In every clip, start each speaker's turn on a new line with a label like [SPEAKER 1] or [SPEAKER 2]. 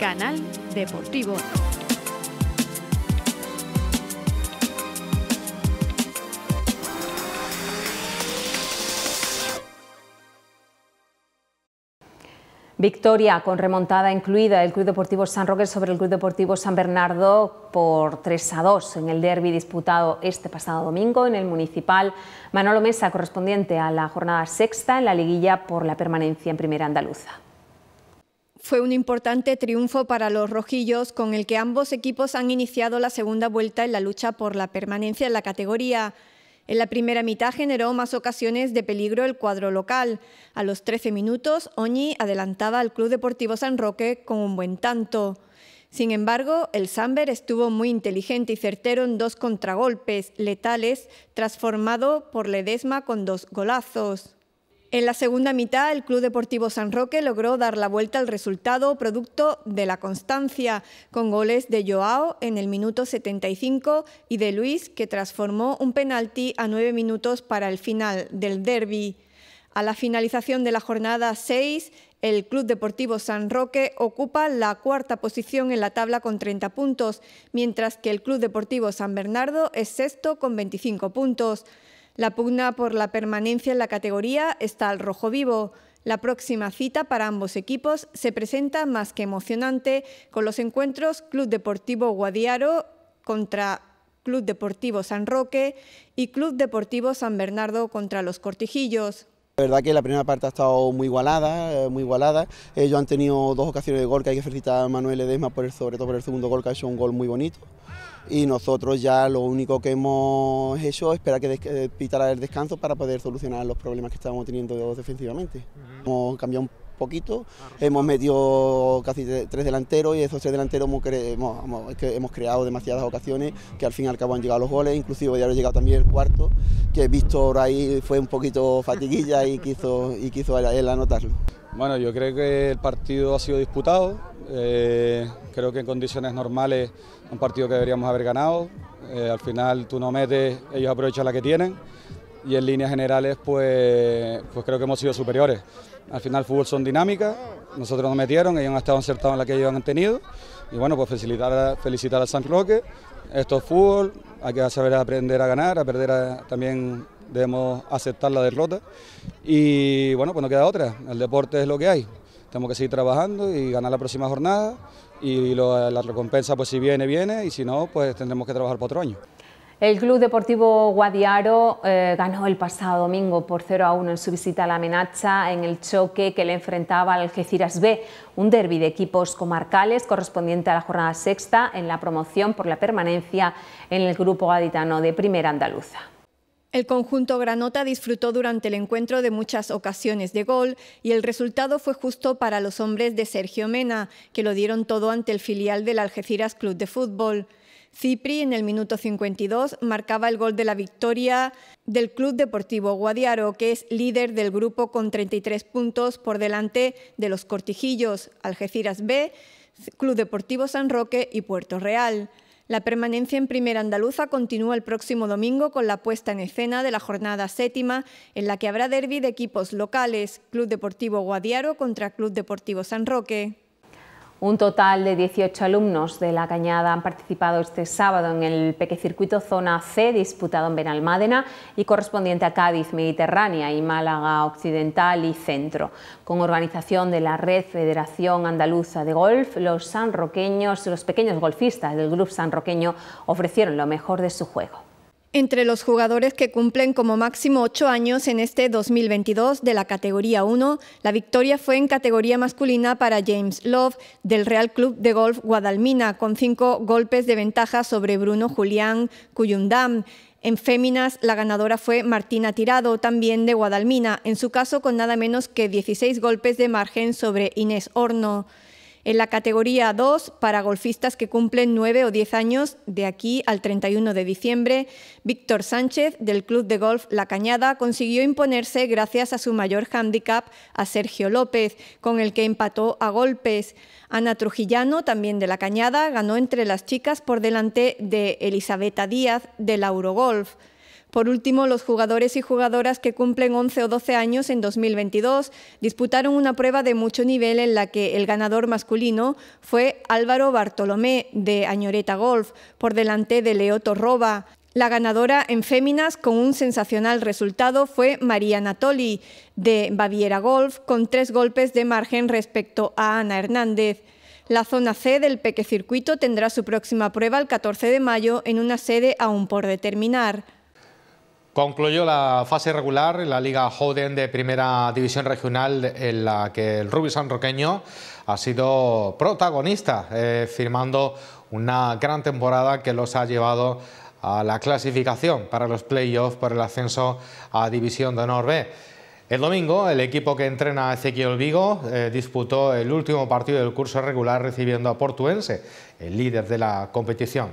[SPEAKER 1] Canal Deportivo.
[SPEAKER 2] Victoria con remontada incluida el Club Deportivo San Roque sobre el Club Deportivo San Bernardo por 3 a 2 en el derby disputado este pasado domingo en el municipal Manolo Mesa correspondiente a la jornada sexta en la liguilla por la permanencia en primera andaluza
[SPEAKER 3] fue un importante triunfo para los rojillos, con el que ambos equipos han iniciado la segunda vuelta en la lucha por la permanencia en la categoría. En la primera mitad generó más ocasiones de peligro el cuadro local. A los 13 minutos, Oñi adelantaba al Club Deportivo San Roque con un buen tanto. Sin embargo, el Samber estuvo muy inteligente y certero en dos contragolpes letales, transformado por Ledesma con dos golazos. En la segunda mitad, el Club Deportivo San Roque logró dar la vuelta al resultado producto de la constancia, con goles de Joao en el minuto 75 y de Luis, que transformó un penalti a nueve minutos para el final del derby. A la finalización de la jornada 6, el Club Deportivo San Roque ocupa la cuarta posición en la tabla con 30 puntos, mientras que el Club Deportivo San Bernardo es sexto con 25 puntos. La pugna por la permanencia en la categoría está al rojo vivo. La próxima cita para ambos equipos se presenta más que emocionante con los encuentros Club Deportivo Guadiaro contra Club Deportivo San Roque y Club Deportivo San Bernardo contra los Cortijillos.
[SPEAKER 4] La verdad que la primera parte ha estado muy igualada, eh, muy igualada. Ellos han tenido dos ocasiones de gol que hay que felicitar a Manuel Edesma por sobre todo por el segundo gol que ha hecho un gol muy bonito. Y nosotros ya lo único que hemos hecho es esperar que eh, pitara el descanso para poder solucionar los problemas que estábamos teniendo defensivamente. Hemos cambiado un poquito. Hemos metido casi tres delanteros y esos tres delanteros hemos, que hemos, creado demasiadas ocasiones que al fin y al cabo han llegado los goles, inclusive ya ha llegado también el cuarto, que Víctor ahí fue un poquito fatiguilla y quiso, y quiso él anotarlo.
[SPEAKER 5] Bueno, yo creo que el partido ha sido disputado, eh, creo que en condiciones normales un partido que deberíamos haber ganado, eh, al final tú no metes, ellos aprovechan la que tienen y en líneas generales pues, pues creo que hemos sido superiores. Al final el fútbol son dinámicas, nosotros nos metieron, ellos han estado acertados en la que ellos han tenido y bueno, pues felicitar, felicitar a San Roque, esto es fútbol, hay que saber aprender a ganar, a perder también debemos aceptar la derrota y bueno, pues no queda otra, el deporte es lo que hay, tenemos que seguir trabajando y ganar la próxima jornada y la recompensa pues si viene, viene y si no,
[SPEAKER 6] pues tendremos que trabajar para otro año.
[SPEAKER 2] El Club Deportivo Guadiaro eh, ganó el pasado domingo por 0 a 1 en su visita a la Menacha en el choque que le enfrentaba al Algeciras B, un derby de equipos comarcales correspondiente a la jornada sexta en la promoción por la permanencia en el Grupo Gaditano de Primera Andaluza.
[SPEAKER 3] El conjunto granota disfrutó durante el encuentro de muchas ocasiones de gol y el resultado fue justo para los hombres de Sergio Mena, que lo dieron todo ante el filial del Algeciras Club de Fútbol. Cipri en el minuto 52 marcaba el gol de la victoria del Club Deportivo Guadiaro, que es líder del grupo con 33 puntos por delante de los Cortijillos, Algeciras B, Club Deportivo San Roque y Puerto Real. La permanencia en Primera Andaluza continúa el próximo domingo con la puesta en escena de la jornada séptima, en la que habrá derby de equipos locales, Club Deportivo Guadiaro contra Club Deportivo
[SPEAKER 2] San Roque. Un total de 18 alumnos de La Cañada han participado este sábado en el Pequecircuito Zona C, disputado en Benalmádena y correspondiente a Cádiz Mediterránea y Málaga Occidental y Centro. Con organización de la Red Federación Andaluza de Golf, los sanroqueños, los pequeños golfistas del Club Sanroqueño ofrecieron lo mejor de su juego
[SPEAKER 3] entre los jugadores que cumplen como máximo ocho años en este 2022 de la categoría 1, la victoria fue en categoría masculina para James Love del Real Club de Golf Guadalmina, con cinco golpes de ventaja sobre Bruno Julián Cuyundam. En féminas, la ganadora fue Martina Tirado, también de Guadalmina, en su caso con nada menos que 16 golpes de margen sobre Inés Horno. En la categoría 2, para golfistas que cumplen 9 o 10 años de aquí al 31 de diciembre, Víctor Sánchez del Club de Golf La Cañada consiguió imponerse gracias a su mayor hándicap a Sergio López, con el que empató a golpes. Ana Trujillano, también de La Cañada, ganó entre las chicas por delante de Elisabetta Díaz de del Eurogolf. Por último, los jugadores y jugadoras que cumplen 11 o 12 años en 2022 disputaron una prueba de mucho nivel en la que el ganador masculino fue Álvaro Bartolomé de Añoreta Golf por delante de Leoto Torroba. La ganadora en féminas con un sensacional resultado fue María Natoli de Baviera Golf con tres golpes de margen respecto a Ana Hernández. La zona C del Peque Circuito tendrá su próxima prueba el 14 de mayo en una sede aún por determinar.
[SPEAKER 5] Concluyó la fase regular en la Liga Joden de Primera División Regional en la que el San Sanroqueño ha sido protagonista, eh, firmando una gran temporada que los ha llevado a la clasificación para los playoffs por el ascenso a División de Honor El domingo, el equipo que entrena a Ezequiel Vigo eh, disputó el último partido del curso regular recibiendo a Portuense, el líder de la competición.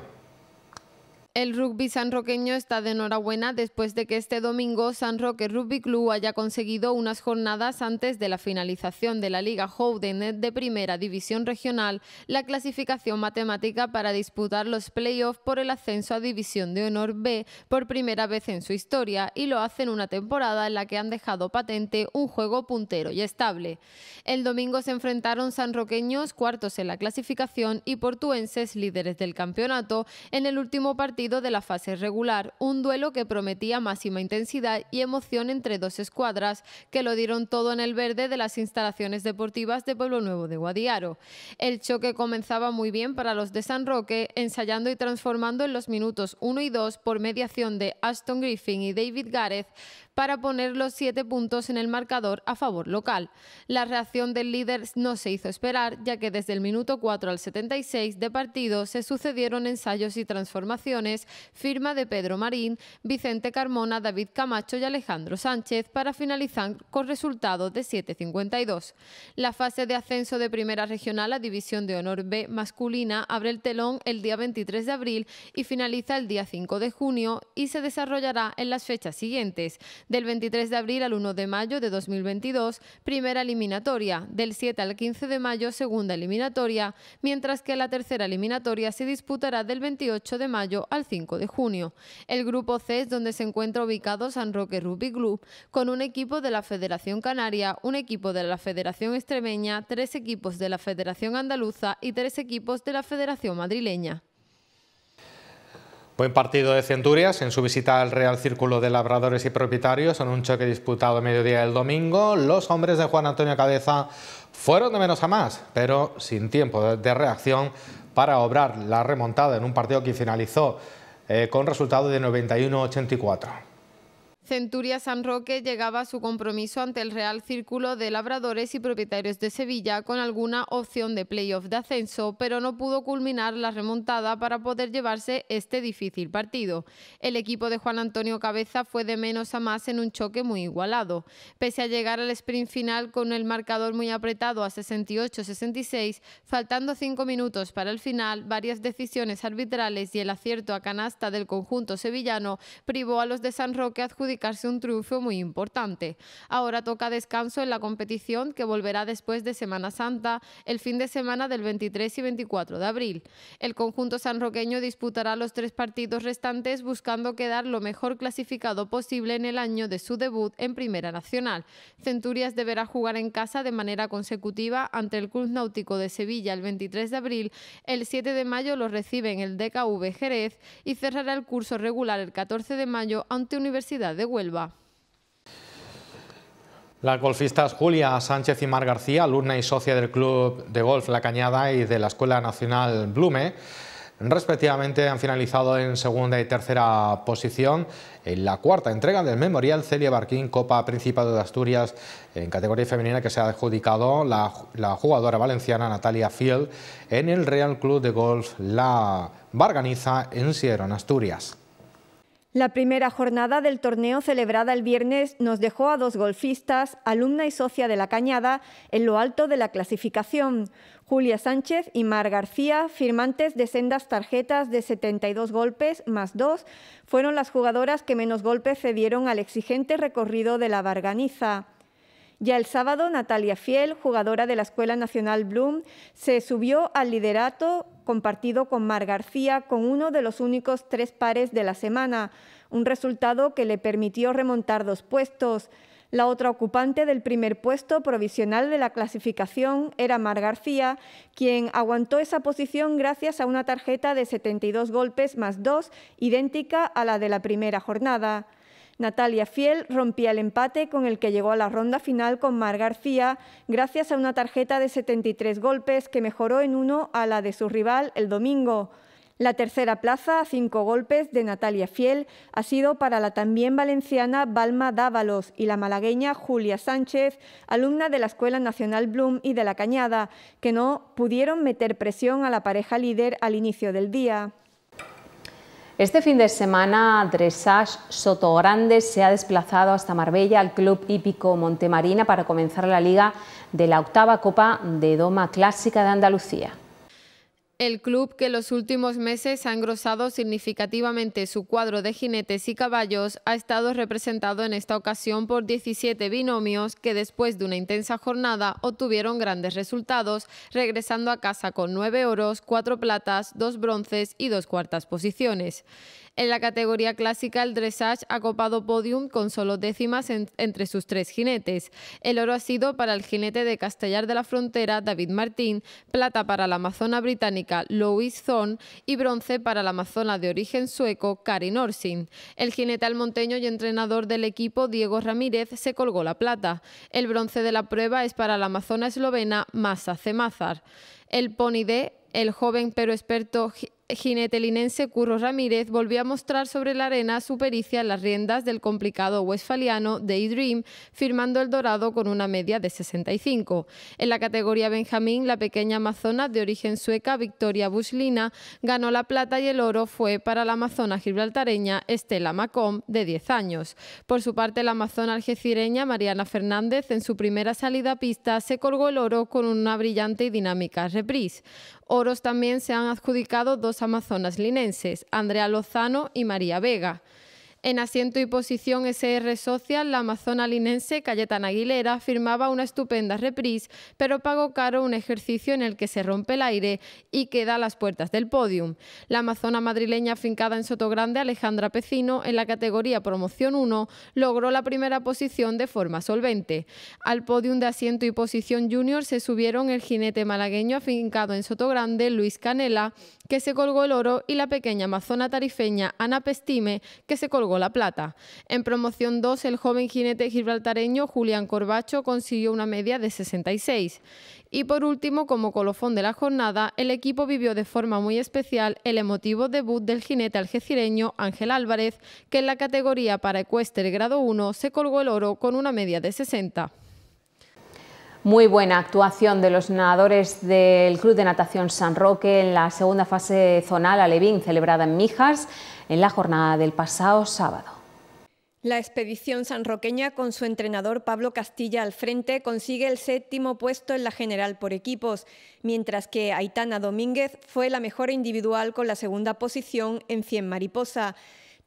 [SPEAKER 7] El rugby sanroqueño está de enhorabuena después de que este domingo San Roque Rugby Club haya conseguido unas jornadas antes de la finalización de la Liga Howden de Primera División Regional la clasificación matemática para disputar los playoffs por el ascenso a División de Honor B por primera vez en su historia y lo hacen una temporada en la que han dejado patente un juego puntero y estable. El domingo se enfrentaron sanroqueños cuartos en la clasificación y portuenses líderes del campeonato en el último partido de la fase regular, un duelo que prometía máxima intensidad y emoción entre dos escuadras que lo dieron todo en el verde de las instalaciones deportivas de Pueblo Nuevo de Guadiaro. El choque comenzaba muy bien para los de San Roque, ensayando y transformando en los minutos 1 y 2 por mediación de Aston Griffin y David Gareth para poner los siete puntos en el marcador a favor local. La reacción del líder no se hizo esperar, ya que desde el minuto 4 al 76 de partido se sucedieron ensayos y transformaciones firma de Pedro Marín, Vicente Carmona, David Camacho y Alejandro Sánchez para finalizar con resultados de 7.52. La fase de ascenso de Primera Regional a División de Honor B masculina abre el telón el día 23 de abril y finaliza el día 5 de junio y se desarrollará en las fechas siguientes, del 23 de abril al 1 de mayo de 2022, primera eliminatoria, del 7 al 15 de mayo, segunda eliminatoria, mientras que la tercera eliminatoria se disputará del 28 de mayo al 5 de junio. El grupo C es donde se encuentra ubicado San Roque Rugby Club, con un equipo de la Federación Canaria, un equipo de la Federación Extremeña, tres equipos de la Federación Andaluza y tres equipos de la Federación Madrileña.
[SPEAKER 5] Buen partido de Centurias en su visita al Real Círculo de Labradores y Propietarios en un choque disputado a mediodía del domingo. Los hombres de Juan Antonio Cabeza fueron de menos a más, pero sin tiempo de reacción para obrar la remontada en un partido que finalizó eh, con resultado de 91-84.
[SPEAKER 7] Centuria San Roque llegaba a su compromiso ante el Real Círculo de Labradores y Propietarios de Sevilla con alguna opción de playoff de ascenso, pero no pudo culminar la remontada para poder llevarse este difícil partido. El equipo de Juan Antonio Cabeza fue de menos a más en un choque muy igualado. Pese a llegar al sprint final con el marcador muy apretado a 68-66, faltando cinco minutos para el final, varias decisiones arbitrales y el acierto a canasta del conjunto sevillano privó a los de San Roque adjudicados un triunfo muy importante. Ahora toca descanso en la competición que volverá después de Semana Santa, el fin de semana del 23 y 24 de abril. El conjunto sanroqueño disputará los tres partidos restantes buscando quedar lo mejor clasificado posible en el año de su debut en Primera Nacional. Centurias deberá jugar en casa de manera consecutiva ante el Club Náutico de Sevilla el 23 de abril, el 7 de mayo lo recibe en el DKV Jerez y cerrará el curso regular el 14 de mayo ante Universidad de Huelva.
[SPEAKER 5] Las golfistas Julia Sánchez y Mar García, alumna y socia del Club de Golf La Cañada y de la Escuela Nacional Blume, respectivamente han finalizado en segunda y tercera posición en la cuarta entrega del Memorial Celia Barquín Copa Principado de Asturias en categoría femenina que se ha adjudicado la, jugadora valenciana Natalia Field en el Real Club de Golf La Barganiza en Sierra, en Asturias.
[SPEAKER 3] La primera jornada del torneo celebrada el viernes nos dejó a dos golfistas, alumna y socia de la Cañada, en lo alto de la clasificación. Julia Sánchez y Mar García, firmantes de sendas tarjetas de 72 golpes más dos, fueron las jugadoras que menos golpes cedieron al exigente recorrido de la Barganiza. Ya el sábado, Natalia Fiel, jugadora de la Escuela Nacional Bloom, se subió al liderato compartido con Mar García con uno de los únicos tres pares de la semana, un resultado que le permitió remontar dos puestos. La otra ocupante del primer puesto provisional de la clasificación era Mar García, quien aguantó esa posición gracias a una tarjeta de 72 golpes más dos, idéntica a la de la primera jornada. Natalia Fiel rompía el empate con el que llegó a la ronda final con Mar García gracias a una tarjeta de 73 golpes que mejoró en uno a la de su rival el domingo. La tercera plaza, a cinco golpes de Natalia Fiel, ha sido para la también valenciana Balma Dávalos y la malagueña Julia Sánchez, alumna de la Escuela Nacional Bloom y de La Cañada, que no pudieron meter presión a la pareja líder al inicio del día.
[SPEAKER 2] Este fin de semana, Soto Sotogrande se ha desplazado hasta Marbella al Club Hípico Montemarina para comenzar la liga de la octava Copa de Doma Clásica de Andalucía.
[SPEAKER 7] El club, que los últimos meses ha engrosado significativamente su cuadro de jinetes y caballos, ha estado representado en esta ocasión por 17 binomios que después de una intensa jornada obtuvieron grandes resultados, regresando a casa con 9 oros, 4 platas, 2 bronces y 2 cuartas posiciones. En la categoría clásica, el dressage ha copado podium con solo décimas entre sus tres jinetes. El oro ha sido para el jinete de Castellar de la Frontera, David Martín, plata para la amazona británica Louis Zorn, y bronce para la amazona de origen sueco Karin Orsin. El jinete almonteño y entrenador del equipo, Diego Ramírez, se colgó la plata. El bronce de la prueba es para la amazona eslovena Masa Cemazar. El pony de el joven pero experto jinetelinense Curro Ramírez volvió a mostrar sobre la arena su pericia en las riendas del complicado westfaliano Daydream, firmando el dorado con una media de 65. En la categoría Benjamín, la pequeña amazona de origen sueca Victoria Buslina ganó la plata y el oro fue para la amazona gibraltareña Estela Macom, de 10 años. Por su parte, la amazona algecireña Mariana Fernández, en su primera salida a pista, se colgó el oro con una brillante y dinámica reprise. Oros también se han adjudicado dos amazonas linenses, Andrea Lozano y María Vega. En asiento y posición SR Social, la amazona linense Cayetana Aguilera firmaba una estupenda reprise, pero pagó caro un ejercicio en el que se rompe el aire y queda a las puertas del podium. La amazona madrileña afincada en Sotogrande, Alejandra Pecino, en la categoría Promoción 1, logró la primera posición de forma solvente. Al podium de asiento y posición junior se subieron el jinete malagueño afincado en Sotogrande, Luis Canela, que se colgó el oro, y la pequeña amazona tarifeña Ana Pestime, que se colgó la plata. En promoción 2, el joven jinete gibraltareño Julián Corbacho consiguió una media de 66. Y por último, como colofón de la jornada, el equipo vivió de forma muy especial el emotivo debut del jinete algecireño Ángel Álvarez, que en la categoría para ecuestre grado 1 se colgó el oro con una media de 60.
[SPEAKER 2] Muy buena actuación de los nadadores del Club de Natación San Roque en la segunda fase zonal Alevín celebrada en Mijas en la jornada del pasado sábado.
[SPEAKER 3] La expedición sanroqueña, con su entrenador Pablo Castilla al frente, consigue el séptimo puesto en la general por equipos, mientras que Aitana Domínguez fue la mejor individual con la segunda posición en 100 mariposa,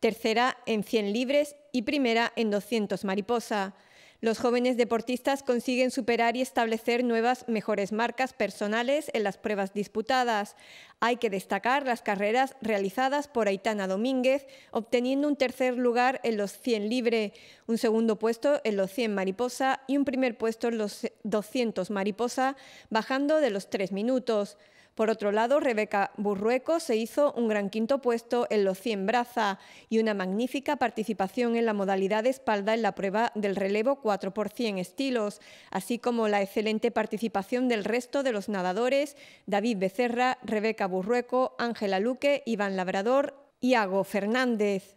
[SPEAKER 3] tercera en 100 libres y primera en 200 mariposa. Los jóvenes deportistas consiguen superar y establecer nuevas mejores marcas personales en las pruebas disputadas. Hay que destacar las carreras realizadas por Aitana Domínguez, obteniendo un tercer lugar en los 100 libre, un segundo puesto en los 100 mariposa y un primer puesto en los 200 mariposa, bajando de los tres minutos. Por otro lado, Rebeca Burrueco se hizo un gran quinto puesto en los 100 braza y una magnífica participación en la modalidad de espalda en la prueba del relevo 4 por 100 estilos, así como la excelente participación del resto de los nadadores David Becerra, Rebeca Burrueco, Ángela Luque, Iván Labrador, Iago Fernández.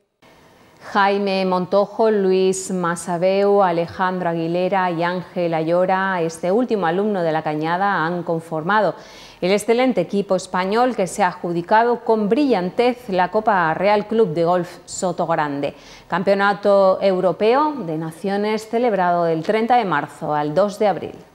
[SPEAKER 2] Jaime Montojo, Luis Masabeu, Alejandro Aguilera y Ángel Ayora, este último alumno de La Cañada, han conformado el excelente equipo español que se ha adjudicado con brillantez la Copa Real Club de Golf Soto Grande, campeonato europeo de naciones celebrado del 30 de marzo al 2 de abril.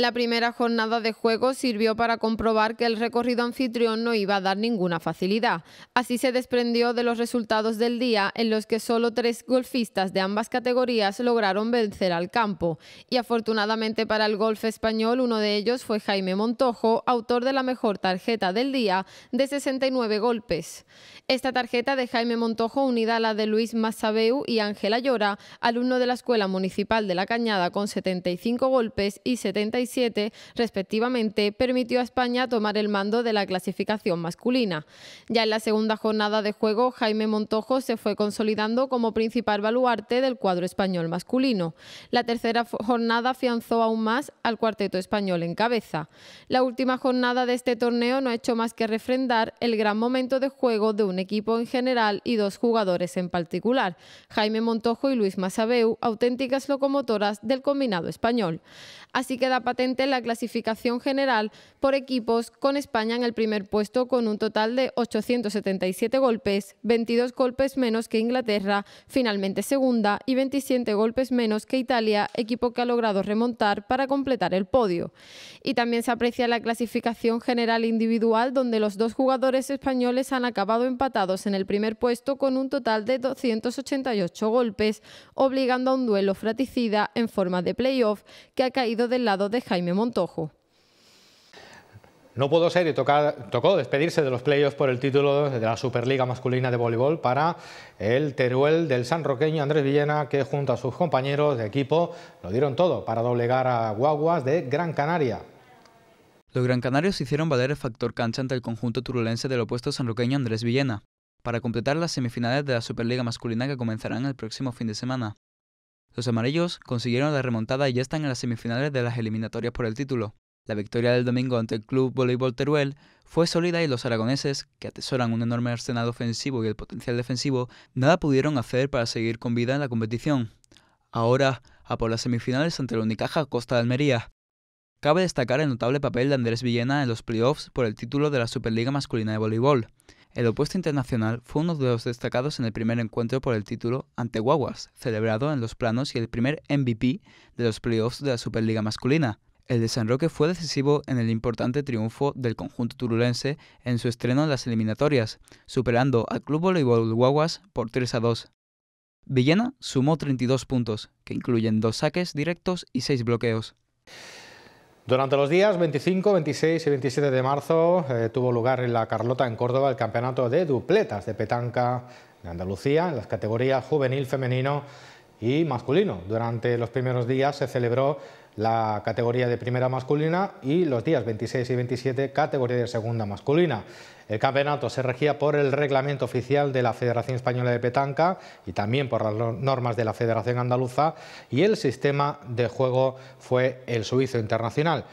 [SPEAKER 7] La primera jornada de juego sirvió para comprobar que el recorrido anfitrión no iba a dar ninguna facilidad. Así se desprendió de los resultados del día en los que solo tres golfistas de ambas categorías lograron vencer al campo. Y afortunadamente para el golf español, uno de ellos fue Jaime Montojo, autor de la mejor tarjeta del día de 69 golpes. Esta tarjeta de Jaime Montojo unida a la de Luis Massabeu y Ángela Llora, alumno de la Escuela Municipal de La Cañada con 75 golpes y 76 respectivamente, permitió a España tomar el mando de la clasificación masculina. Ya en la segunda jornada de juego, Jaime Montojo se fue consolidando como principal baluarte del cuadro español masculino. La tercera jornada afianzó aún más al cuarteto español en cabeza. La última jornada de este torneo no ha hecho más que refrendar el gran momento de juego de un equipo en general y dos jugadores en particular, Jaime Montojo y Luis Masabeu, auténticas locomotoras del combinado español. Así queda patente la clasificación general por equipos, con España en el primer puesto con un total de 877 golpes, 22 golpes menos que Inglaterra, finalmente segunda, y 27 golpes menos que Italia, equipo que ha logrado remontar para completar el podio. Y también se aprecia la clasificación general individual, donde los dos jugadores españoles han acabado empatados en el primer puesto con un total de 288 golpes, obligando a un duelo fraticida en forma de playoff que ha caído del lado de Jaime Montojo.
[SPEAKER 5] No pudo ser y tocó despedirse de los playoffs por el título de la Superliga Masculina de Voleibol para el Teruel del San Roqueño Andrés Villena, que junto a sus compañeros de equipo lo dieron todo para doblegar a Guaguas de Gran Canaria.
[SPEAKER 8] Los Gran Canarios hicieron valer el factor cancha ante el conjunto turulense del opuesto San Roqueño Andrés Villena, para completar las semifinales de la Superliga Masculina que comenzarán el próximo fin de semana. Los amarillos consiguieron la remontada y ya están en las semifinales de las eliminatorias por el título. La victoria del domingo ante el Club Voleibol Teruel fue sólida y los aragoneses, que atesoran un enorme arsenal ofensivo y el potencial defensivo, nada pudieron hacer para seguir con vida en la competición. Ahora, a por las semifinales ante el Unicaja Costa de Almería. Cabe destacar el notable papel de Andrés Villena en los playoffs por el título de la Superliga Masculina de Voleibol. El opuesto internacional fue uno de los destacados en el primer encuentro por el título ante Guaguas, celebrado en los planos y el primer MVP de los playoffs de la Superliga masculina. El de San Roque fue decisivo en el importante triunfo del conjunto turulense en su estreno en las eliminatorias, superando al Club Voleibol Guaguas por 3 a 2. Villena sumó 32 puntos, que
[SPEAKER 5] incluyen dos saques directos y seis bloqueos. Durante los días 25, 26 y 27 de marzo eh, tuvo lugar en La Carlota, en Córdoba, el campeonato de dupletas de petanca de Andalucía en las categorías juvenil, femenino y masculino. Durante los primeros días se celebró la categoría de primera masculina y los días 26 y 27 categoría de segunda masculina. El campeonato se regía por el reglamento oficial de la Federación Española de Petanca y también por las normas de la Federación Andaluza y el sistema de juego fue el suizo internacional.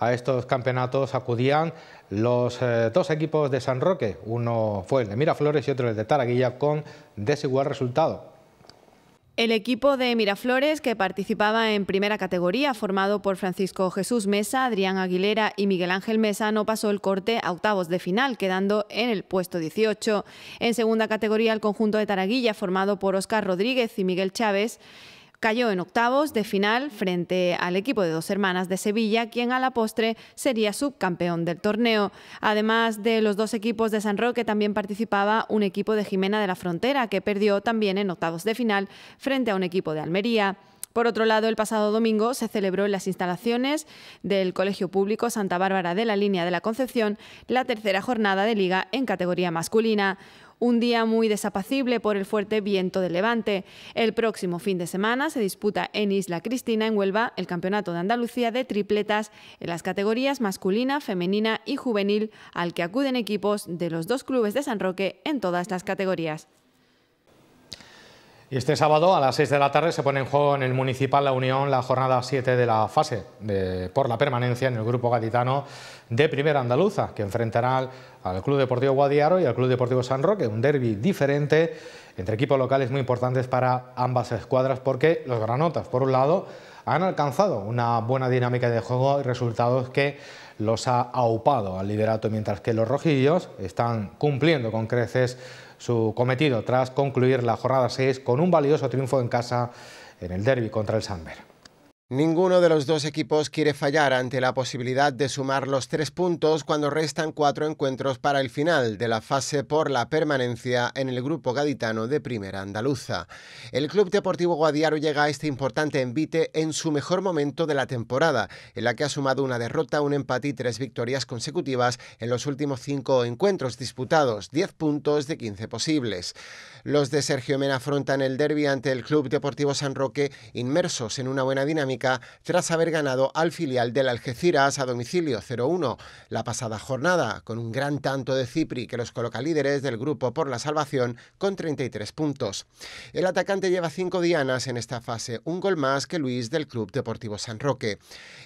[SPEAKER 5] A estos campeonatos acudían los eh, dos equipos de San Roque, uno fue el de Miraflores y otro el de Taraguilla con desigual resultado.
[SPEAKER 1] El equipo de Miraflores, que participaba en primera categoría, formado por Francisco Jesús Mesa, Adrián Aguilera y Miguel Ángel Mesa, no pasó el corte a octavos de final, quedando en el puesto 18. En segunda categoría, el conjunto de Taraguilla, formado por Oscar Rodríguez y Miguel Chávez, Cayó en octavos de final frente al equipo de dos hermanas de Sevilla, quien a la postre sería subcampeón del torneo. Además de los dos equipos de San Roque, también participaba un equipo de Jimena de la Frontera, que perdió también en octavos de final frente a un equipo de Almería. Por otro lado, el pasado domingo se celebró en las instalaciones del Colegio Público Santa Bárbara de la Línea de la Concepción la tercera jornada de liga en categoría masculina un día muy desapacible por el fuerte viento de levante. El próximo fin de semana se disputa en Isla Cristina, en Huelva, el Campeonato de Andalucía de tripletas en las categorías masculina, femenina y juvenil, al que acuden equipos de los dos clubes de San Roque en todas las categorías.
[SPEAKER 5] Y este sábado a las 6 de la tarde se pone en juego en el Municipal La Unión la jornada 7 de la fase por la permanencia en el grupo gaditano de Primera Andaluza, que enfrentará al Club Deportivo Guadiaro y al Club Deportivo San Roque, un derby diferente entre equipos locales muy importantes para ambas escuadras porque los granotas, por un lado, han alcanzado una buena dinámica de juego y resultados que los ha aupado al liderato, mientras que los rojillos están cumpliendo con creces su cometido tras concluir la jornada 6 con un valioso triunfo en casa en el derby contra
[SPEAKER 6] el Sandberg. Ninguno de los dos equipos quiere fallar ante la posibilidad de sumar los tres puntos cuando restan cuatro encuentros para el final de la fase por la permanencia en el grupo gaditano de Primera Andaluza. El Club Deportivo Guadiaro llega a este importante envite en su mejor momento de la temporada, en la que ha sumado una derrota, un empate y tres victorias consecutivas en los últimos cinco encuentros disputados, diez puntos de quince posibles. Los de Sergio Mena afrontan el derby ante el Club Deportivo San Roque, inmersos en una buena dinámica tras haber ganado al filial del Algeciras a domicilio 0-1 la pasada jornada, con un gran tanto de Cipri que los coloca líderes del grupo por la salvación con 33 puntos. El atacante lleva cinco dianas en esta fase, un gol más que Luis del Club Deportivo San Roque.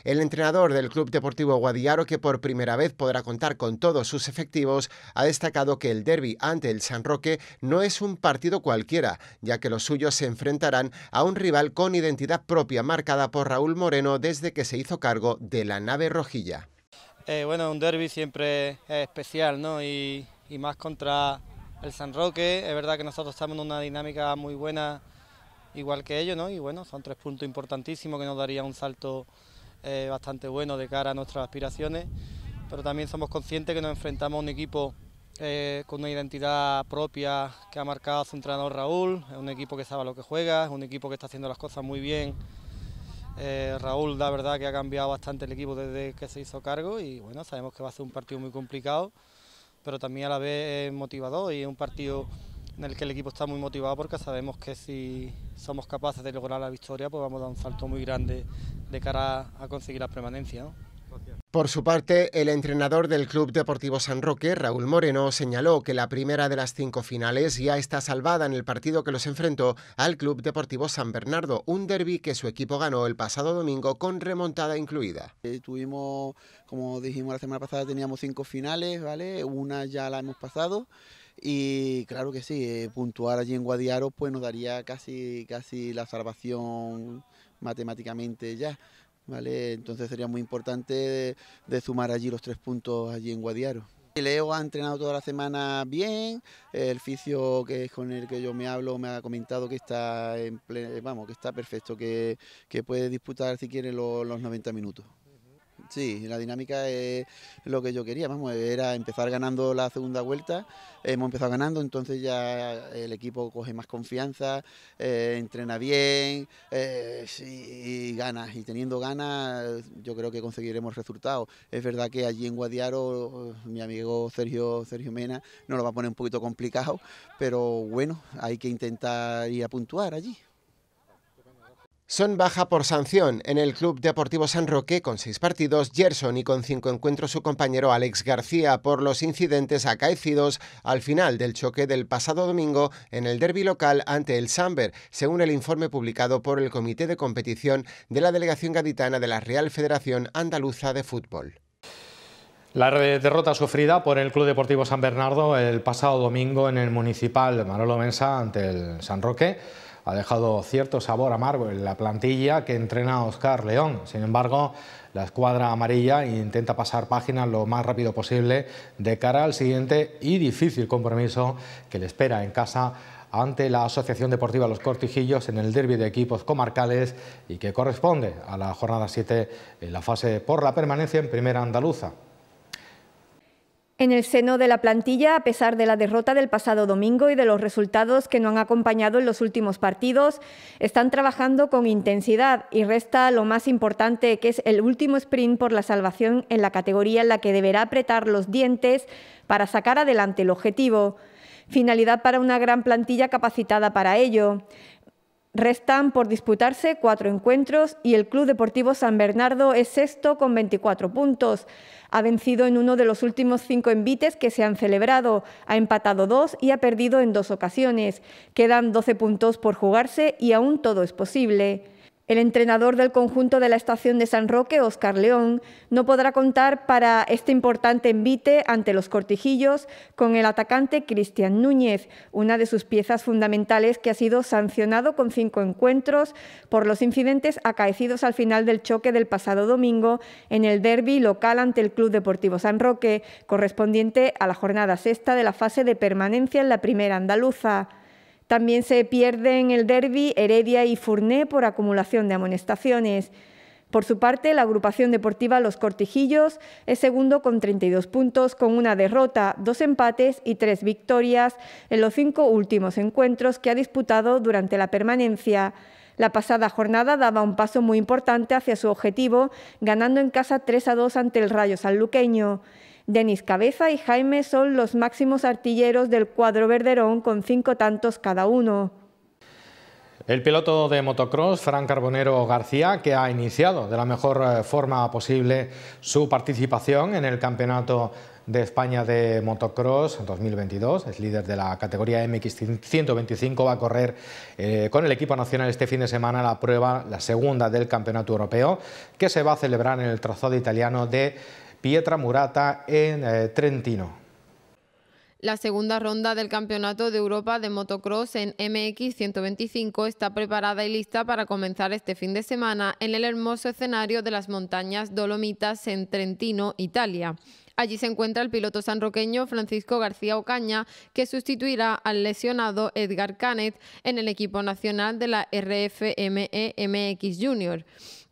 [SPEAKER 6] El entrenador del Club Deportivo Guadiaro, que por primera vez podrá contar con todos sus efectivos, ha destacado que el derby ante el San Roque no es un partido cualquiera, ya que los suyos se enfrentarán a un rival con identidad propia marcada por Raúl Moreno desde que se hizo cargo de la nave rojilla.
[SPEAKER 7] Eh, bueno, un derby siempre es especial, ¿no? Y, más contra el San Roque. Es verdad que nosotros estamos en una dinámica muy buena, igual que ellos, ¿no? Y bueno, son tres puntos importantísimos que nos daría un salto eh, bastante bueno de cara a nuestras aspiraciones. Pero también somos conscientes que nos enfrentamos a un equipo eh, con una identidad propia que ha marcado a su entrenador Raúl. Es un equipo que sabe lo que juega, es un equipo que está haciendo las cosas muy bien eh, Raúl, la verdad que ha cambiado bastante el equipo desde que se hizo cargo y bueno, sabemos que va a ser un partido muy complicado, pero también a la vez motivador y es un partido en el que el equipo está muy motivado porque sabemos que si somos capaces de lograr la victoria, pues vamos a
[SPEAKER 5] dar un salto muy grande de cara a conseguir la permanencia.
[SPEAKER 6] Por su parte, el entrenador del Club Deportivo San Roque, Raúl Moreno, señaló que la primera de las cinco finales ya está salvada en el partido que los enfrentó al Club Deportivo San Bernardo, un derby que su
[SPEAKER 4] equipo ganó el pasado domingo con remontada incluida. Eh, tuvimos, como dijimos la semana pasada, teníamos cinco finales, ¿vale? Una ya la hemos pasado. Y claro que sí, eh, puntuar allí en Guadiaro pues nos daría casi, casi la salvación matemáticamente ya. Entonces sería muy importante de, sumar allí los tres puntos allí en Guadiaro. Leo ha entrenado toda la semana bien, el fisio que es con el que yo me hablo me ha comentado que está en vamos, que está perfecto, que, puede disputar si quiere los 90 minutos. Sí, la dinámica es lo que yo quería, vamos, era empezar ganando la segunda vuelta, hemos empezado ganando, entonces ya el equipo coge más confianza, eh, entrena bien eh, y, gana. y teniendo ganas yo creo que conseguiremos resultados. Es verdad que allí en Guadiaro eh, mi amigo Sergio, Sergio Mena nos lo va a poner un poquito complicado, pero bueno, hay que intentar ir a puntuar allí. Son
[SPEAKER 6] baja por sanción. En el Club Deportivo San Roque, con seis partidos, Gerson y con cinco encuentros su compañero Alex García por los incidentes acaecidos al final del choque del pasado domingo en el derby local ante el Sanber, según el informe publicado por el Comité de Competición de la Delegación Gaditana de la Real Federación Andaluza de Fútbol.
[SPEAKER 5] La derrota sufrida por el Club Deportivo San Bernardo el pasado domingo en el Municipal Manolo Mensa ante el San Roque ha dejado cierto sabor amargo en la plantilla que entrena Oscar León. Sin embargo, la escuadra amarilla intenta pasar página lo más rápido posible de cara al siguiente y difícil compromiso que le espera en casa ante la Asociación Deportiva Los Cortijillos en el derby de equipos comarcales y que corresponde a la jornada 7 en la fase por la permanencia en primera andaluza.
[SPEAKER 3] En el seno de la plantilla, a pesar de la derrota del pasado domingo y de los resultados que no han acompañado en los últimos partidos, están trabajando con intensidad y resta lo más importante, que es el último sprint por la salvación en la categoría en la que deberá apretar los dientes para sacar adelante el objetivo finalidad para una gran plantilla capacitada para ello. Restan por disputarse cuatro encuentros y el Club Deportivo San Bernardo es sexto con 24 puntos. Ha vencido en uno de los últimos cinco envites que se han celebrado, ha empatado dos y ha perdido en dos ocasiones. Quedan 12 puntos por jugarse y aún todo es posible. El entrenador del conjunto de la estación de San Roque, Oscar León, no podrá contar para este importante envite ante los cortijillos con el atacante Cristian Núñez, una de sus piezas fundamentales que ha sido sancionado con cinco encuentros por los incidentes acaecidos al final del choque del pasado domingo en el derby local ante el Club Deportivo San Roque, correspondiente a la jornada sexta de la fase de permanencia en la primera andaluza. También se pierden el derby Heredia y Furné por acumulación de amonestaciones. Por su parte, la agrupación deportiva Los Cortijillos es segundo con 32 puntos, con una derrota, dos empates y tres victorias en los cinco últimos encuentros que ha disputado durante la permanencia. La pasada jornada daba un paso muy importante hacia su objetivo, ganando en casa 3 a 2 ante el Rayo Sanluqueño. Denis Cabeza y Jaime son los máximos artilleros del cuadro verderón con cinco tantos cada uno.
[SPEAKER 5] El piloto de motocross, Fran Carbonero García, que ha iniciado de la mejor eh, forma posible su participación en el Campeonato de España de Motocross 2022, es líder de la categoría MX125, va a correr eh, con el equipo nacional este fin de semana la prueba, la segunda del Campeonato Europeo, que se va a celebrar en el trazado italiano de Pietra Murata en eh, Trentino.
[SPEAKER 7] La segunda ronda del Campeonato de Europa de Motocross en MX 125 está preparada y lista para comenzar este fin de semana en el hermoso escenario de las montañas Dolomitas en Trentino, Italia. Allí se encuentra el piloto sanroqueño Francisco García Ocaña, que sustituirá al lesionado Edgar Canet en el equipo nacional de la RFME MX Junior.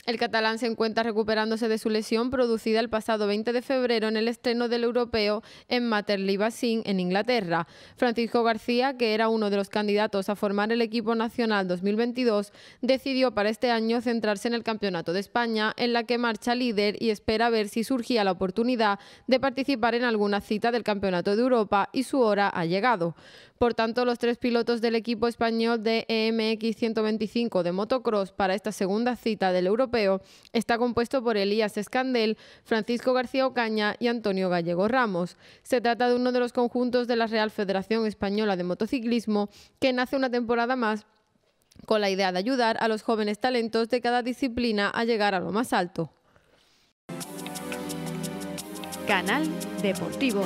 [SPEAKER 7] El catalán se encuentra recuperándose de su lesión producida el pasado 20 de febrero en el estreno del europeo en Materley Basin, en Inglaterra. Francisco García, que era uno de los candidatos a formar el equipo nacional 2022, decidió para este año centrarse en el Campeonato de España, en la que marcha líder y espera ver si surgía la oportunidad de participar en alguna cita del Campeonato de Europa y su hora ha llegado. Por tanto, los tres pilotos del equipo español de EMX 125 de motocross para esta segunda cita del europeo está compuesto por Elías Escandel, Francisco García Ocaña y Antonio Gallego Ramos. Se trata de uno de los conjuntos de la Real Federación Española de Motociclismo que nace una temporada más con la idea de ayudar a los jóvenes talentos de cada disciplina a llegar a lo más alto. Canal Deportivo.